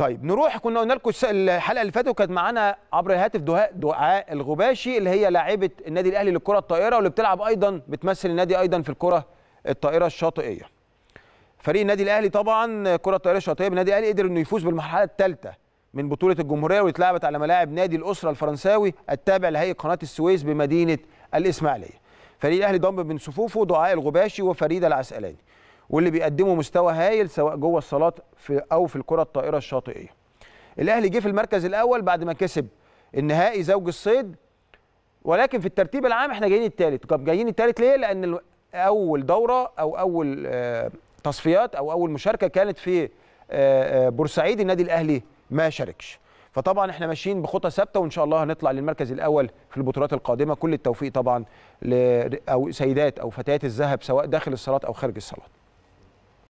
طيب نروح كنا قلنا لكم الحلقه اللي فاتت وكانت معانا عبر الهاتف دعاء دعاء الغباشي اللي هي لاعبه النادي الاهلي للكره الطائره واللي بتلعب ايضا بتمثل النادي ايضا في الكره الطائره الشاطئيه. فريق النادي الاهلي طبعا كره الطائره الشاطئيه بالنادي الاهلي قدر انه يفوز بالمرحله الثالثه من بطوله الجمهوريه واللي اتلعبت على ملاعب نادي الاسره الفرنساوي التابع لهيئه قناه السويس بمدينه الاسماعيليه. فريق الاهلي ضم من صفوفه دعاء الغباشي وفريده العسقلاني. واللي بيقدموا مستوى هايل سواء جوه الصالات في او في الكره الطائره الشاطئيه. الاهلي جه في المركز الاول بعد ما كسب النهائي زوج الصيد ولكن في الترتيب العام احنا جايين الثالث، طب جايين الثالث ليه؟ لان اول دوره او اول آه، تصفيات او اول مشاركه كانت في آه، آه، بورسعيد النادي الاهلي ما شاركش. فطبعا احنا ماشيين بخطى ثابته وان شاء الله هنطلع للمركز الاول في البطولات القادمه كل التوفيق طبعا ل... او سيدات او فتيات الذهب سواء داخل الصالات او خارج الصالات